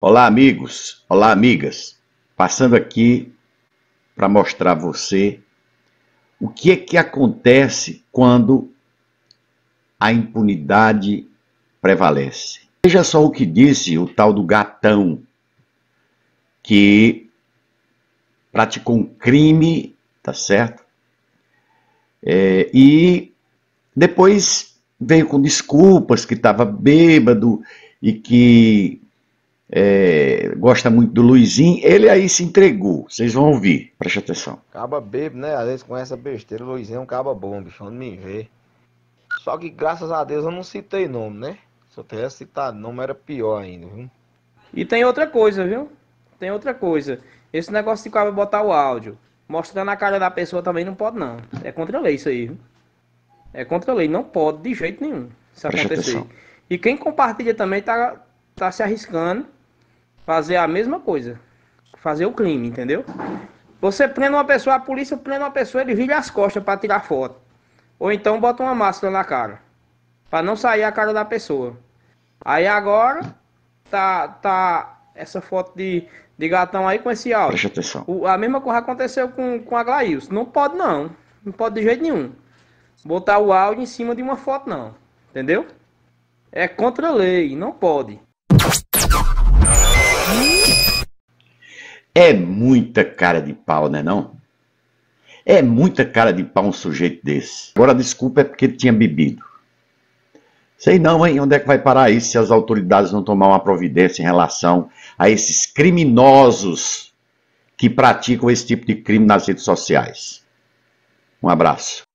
Olá, amigos! Olá, amigas! Passando aqui para mostrar a você o que é que acontece quando a impunidade prevalece. Veja só o que disse o tal do gatão, que praticou um crime, tá certo? É, e depois veio com desculpas que estava bêbado e que é, gosta muito do Luizinho, ele aí se entregou. Vocês vão ouvir, preste atenção. Caba bebo, né? Às vezes com essa besteira, o Luizinho é um caba bom, bicho, não me vê. Só que graças a Deus eu não citei nome, né? Se eu tivesse citado nome era pior ainda, viu? E tem outra coisa, viu? Tem outra coisa. Esse negócio de caba botar o áudio, mostrando a cara da pessoa também não pode, não. É contra a lei isso aí, viu? É contra a lei, não pode de jeito nenhum se acontecer. E quem compartilha também tá, tá se arriscando fazer a mesma coisa. Fazer o crime, entendeu? Você prende uma pessoa, a polícia prende uma pessoa, ele vira as costas para tirar foto. Ou então bota uma máscara na cara. para não sair a cara da pessoa. Aí agora tá, tá essa foto de, de gatão aí com esse áudio. Preste atenção. O, a mesma coisa aconteceu com, com a Glails. Não pode não. Não pode de jeito nenhum. Botar o áudio em cima de uma foto não. Entendeu? É contra a lei, não pode. É muita cara de pau, né não? É muita cara de pau um sujeito desse. Agora a desculpa é porque ele tinha bebido. Sei não, hein? Onde é que vai parar isso se as autoridades não tomar uma providência em relação a esses criminosos que praticam esse tipo de crime nas redes sociais? Um abraço.